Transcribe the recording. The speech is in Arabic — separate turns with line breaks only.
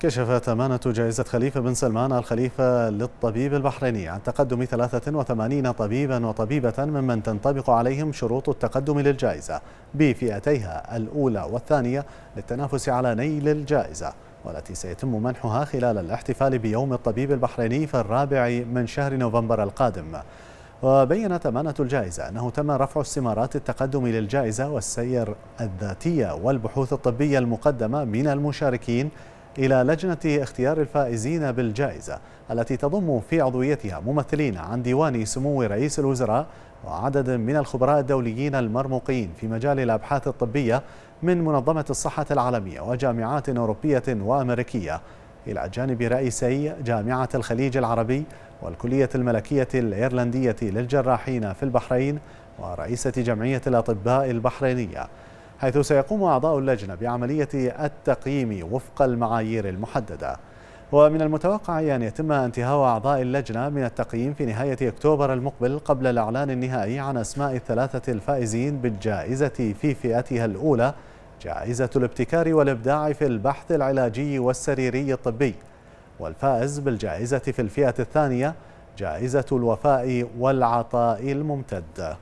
كشفت أمانة جائزة خليفة بن سلمان الخليفة للطبيب البحريني عن تقدم 83 طبيبا وطبيبة ممن تنطبق عليهم شروط التقدم للجائزة بفئتيها الأولى والثانية للتنافس على نيل الجائزة والتي سيتم منحها خلال الاحتفال بيوم الطبيب البحريني في الرابع من شهر نوفمبر القادم وبينت أمانة الجائزة أنه تم رفع استمارات التقدم للجائزة والسير الذاتية والبحوث الطبية المقدمة من المشاركين إلى لجنة اختيار الفائزين بالجائزة التي تضم في عضويتها ممثلين عن ديوان سمو رئيس الوزراء وعدد من الخبراء الدوليين المرموقين في مجال الأبحاث الطبية من منظمة الصحة العالمية وجامعات أوروبية وأمريكية إلى جانب رئيسي جامعة الخليج العربي والكلية الملكية الإيرلندية للجراحين في البحرين ورئيسة جمعية الأطباء البحرينية حيث سيقوم أعضاء اللجنة بعملية التقييم وفق المعايير المحددة ومن المتوقع أن يتم انتهاء أعضاء اللجنة من التقييم في نهاية أكتوبر المقبل قبل الإعلان النهائي عن أسماء الثلاثة الفائزين بالجائزة في فئتها الأولى جائزة الابتكار والإبداع في البحث العلاجي والسريري الطبي والفائز بالجائزة في الفئة الثانية جائزة الوفاء والعطاء الممتد